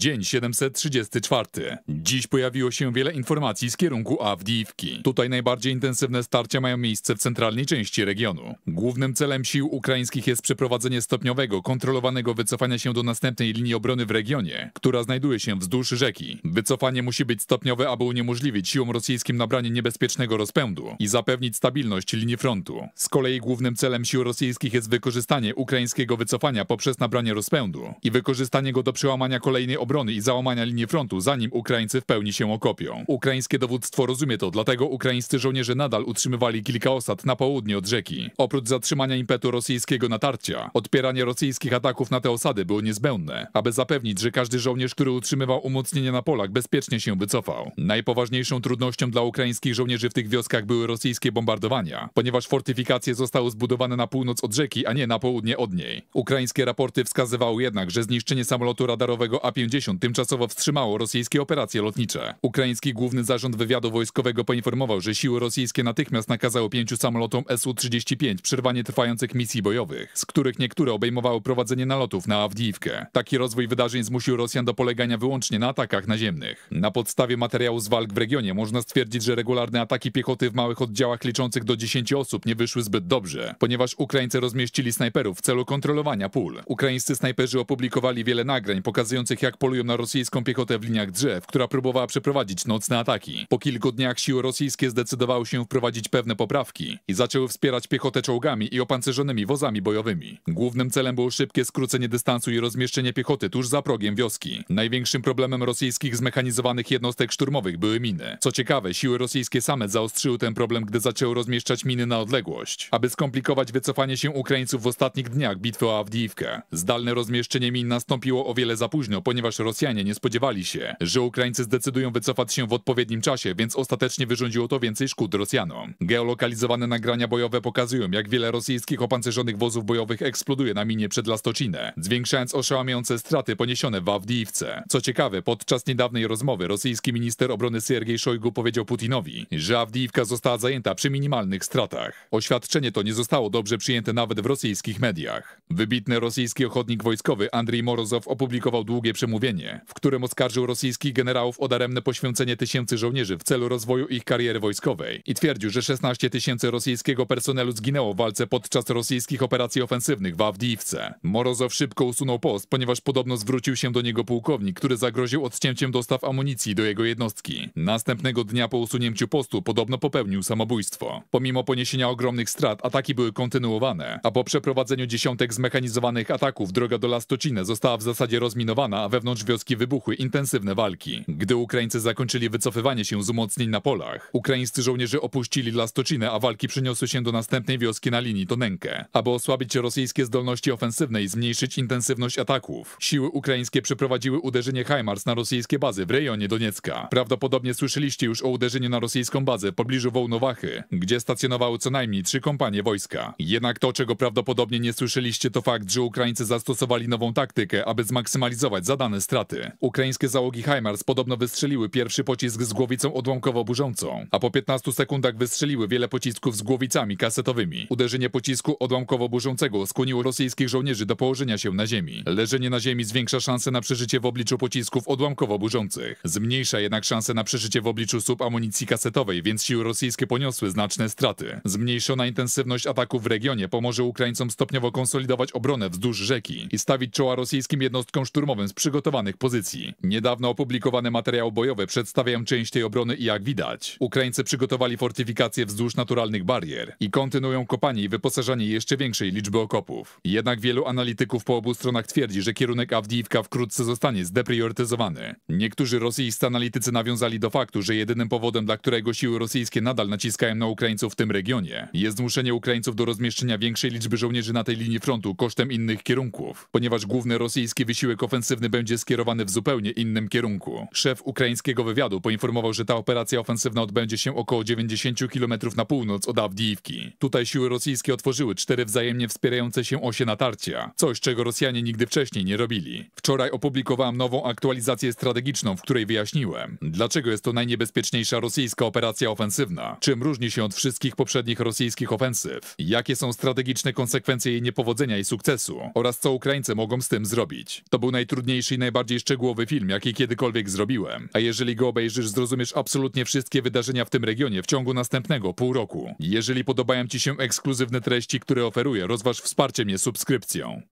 Dzień 734. Dziś pojawiło się wiele informacji z kierunku Awdiwki. Tutaj najbardziej intensywne starcia mają miejsce w centralnej części regionu. Głównym celem sił ukraińskich jest przeprowadzenie stopniowego, kontrolowanego wycofania się do następnej linii obrony w regionie, która znajduje się wzdłuż rzeki. Wycofanie musi być stopniowe, aby uniemożliwić siłom rosyjskim nabranie niebezpiecznego rozpędu i zapewnić stabilność linii frontu. Z kolei głównym celem sił rosyjskich jest wykorzystanie ukraińskiego wycofania poprzez nabranie rozpędu i wykorzystanie go do przełamania kolejnej obrony obrony i załamania linii frontu, zanim Ukraińcy w pełni się okopią. Ukraińskie dowództwo rozumie to, dlatego ukraińscy żołnierze nadal utrzymywali kilka osad na południe od rzeki. Oprócz zatrzymania impetu rosyjskiego natarcia, odpieranie rosyjskich ataków na te osady było niezbędne, aby zapewnić, że każdy żołnierz, który utrzymywał umocnienia na polach, bezpiecznie się wycofał. Najpoważniejszą trudnością dla ukraińskich żołnierzy w tych wioskach były rosyjskie bombardowania, ponieważ fortyfikacje zostały zbudowane na północ od rzeki, a nie na południe od niej. Ukraińskie raporty wskazywały jednak, że zniszczenie samolotu radarowego A-50 tymczasowo wstrzymało rosyjskie operacje lotnicze. Ukraiński Główny Zarząd Wywiadu Wojskowego poinformował, że siły rosyjskie natychmiast nakazały pięciu samolotom Su-35 przerwanie trwających misji bojowych, z których niektóre obejmowały prowadzenie nalotów na Awdijiwkę. Taki rozwój wydarzeń zmusił Rosjan do polegania wyłącznie na atakach naziemnych. Na podstawie materiału z walk w regionie można stwierdzić, że regularne ataki piechoty w małych oddziałach liczących do 10 osób nie wyszły zbyt dobrze, ponieważ Ukraińcy rozmieścili snajperów w celu kontrolowania pól. Ukraińscy snajperzy opublikowali wiele nagrań pokazujących, jak pol polują na rosyjską piechotę w liniach drzew, która próbowała przeprowadzić nocne ataki. Po kilku dniach siły rosyjskie zdecydowały się wprowadzić pewne poprawki i zaczęły wspierać piechotę czołgami i opancerzonymi wozami bojowymi. Głównym celem było szybkie skrócenie dystansu i rozmieszczenie piechoty tuż za progiem wioski. Największym problemem rosyjskich zmechanizowanych jednostek szturmowych były miny. Co ciekawe, siły rosyjskie same zaostrzyły ten problem, gdy zaczęły rozmieszczać miny na odległość, aby skomplikować wycofanie się Ukraińców w ostatnich dniach bitwy o Awdiivkę. Zdalne rozmieszczenie min nastąpiło o wiele za późno, ponieważ Rosjanie nie spodziewali się, że Ukraińcy zdecydują wycofać się w odpowiednim czasie, więc ostatecznie wyrządziło to więcej szkód Rosjanom. Geolokalizowane nagrania bojowe pokazują, jak wiele rosyjskich opancerzonych wozów bojowych eksploduje na minie przed Lastocinę, zwiększając oszałamiające straty poniesione w Awdiivce. Co ciekawe, podczas niedawnej rozmowy rosyjski minister obrony Sergiej Szojgu powiedział Putinowi, że Awdiivka została zajęta przy minimalnych stratach. Oświadczenie to nie zostało dobrze przyjęte nawet w rosyjskich mediach. Wybitny rosyjski ochotnik wojskowy Andrzej Morozow opublikował długie przemówienie przemówienie, w którym oskarżył rosyjskich generałów o daremne poświęcenie tysięcy żołnierzy w celu rozwoju ich kariery wojskowej i twierdził, że 16 tysięcy rosyjskiego personelu zginęło w walce podczas rosyjskich operacji ofensywnych w Awdijiwce. Morozow szybko usunął post, ponieważ podobno zwrócił się do niego pułkownik, który zagroził odcięciem dostaw amunicji do jego jednostki. Następnego dnia po usunięciu postu podobno popełnił samobójstwo. Pomimo poniesienia ogromnych strat, ataki były kontynuowane, a po przeprowadzeniu dziesiątek zmechanizowanych ataków droga do Lastocine została w zasadzie rozminowana, a wewnątrz wewnątrz wioski wybuchły intensywne walki. Gdy Ukraińcy zakończyli wycofywanie się z umocnień na polach, ukraińscy żołnierze opuścili Lastocinę, a walki przeniosły się do następnej wioski na linii Tonenkę. Aby osłabić rosyjskie zdolności ofensywne i zmniejszyć intensywność ataków, siły ukraińskie przeprowadziły uderzenie HIMARS na rosyjskie bazy w rejonie Doniecka. Prawdopodobnie słyszeliście już o uderzeniu na rosyjską bazę w pobliżu Wołnowachy, gdzie stacjonowały co najmniej trzy kompanie wojska. Jednak to, czego prawdopodobnie nie słyszeliście, to fakt, że Ukraińcy zastosowali nową taktykę, aby zmaksymalizować zadane straty. Ukraińskie załogi HIMARS podobno wystrzeliły pierwszy pocisk z głowicą odłamkowo-burzącą, a po 15 sekundach wystrzeliły wiele pocisków z głowicami kasetowymi. Uderzenie pocisku odłamkowo-burzącego skłoniło rosyjskich żołnierzy do położenia się na ziemi. Leżenie na ziemi zwiększa szanse na przeżycie w obliczu pocisków odłamkowo-burzących. Zmniejsza jednak szanse na przeżycie w obliczu subamunicji kasetowej, więc siły rosyjskie poniosły znaczne straty. Zmniejszona intensywność ataków w regionie pomoże Ukraińcom stopniowo konsolidować obronę wzdłuż rzeki i stawić czoła rosyjskim jednostkom szturmowym z przygotowaniem pozycji. Niedawno opublikowane materiały bojowe przedstawiają część tej obrony i jak widać, Ukraińcy przygotowali fortyfikacje wzdłuż naturalnych barier i kontynuują kopanie i wyposażanie jeszcze większej liczby okopów. Jednak wielu analityków po obu stronach twierdzi, że kierunek Avdiivka wkrótce zostanie zdepriorytetyzowany. Niektórzy rosyjscy analitycy nawiązali do faktu, że jedynym powodem, dla którego siły rosyjskie nadal naciskają na Ukraińców w tym regionie, jest zmuszenie Ukraińców do rozmieszczenia większej liczby żołnierzy na tej linii frontu kosztem innych kierunków, ponieważ główny rosyjski wysiłek ofensywny będzie skierowany w zupełnie innym kierunku. Szef ukraińskiego wywiadu poinformował, że ta operacja ofensywna odbędzie się około 90 km na północ od Awdiivki. Tutaj siły rosyjskie otworzyły cztery wzajemnie wspierające się osie natarcia, coś czego Rosjanie nigdy wcześniej nie robili. Wczoraj opublikowałem nową aktualizację strategiczną, w której wyjaśniłem, dlaczego jest to najniebezpieczniejsza rosyjska operacja ofensywna, czym różni się od wszystkich poprzednich rosyjskich ofensyw, jakie są strategiczne konsekwencje jej niepowodzenia i sukcesu oraz co Ukraińcy mogą z tym zrobić. To był najtrudniejszy i naj najbardziej szczegółowy film, jaki kiedykolwiek zrobiłem. A jeżeli go obejrzysz, zrozumiesz absolutnie wszystkie wydarzenia w tym regionie w ciągu następnego pół roku. Jeżeli podobają Ci się ekskluzywne treści, które oferuję, rozważ wsparcie mnie subskrypcją.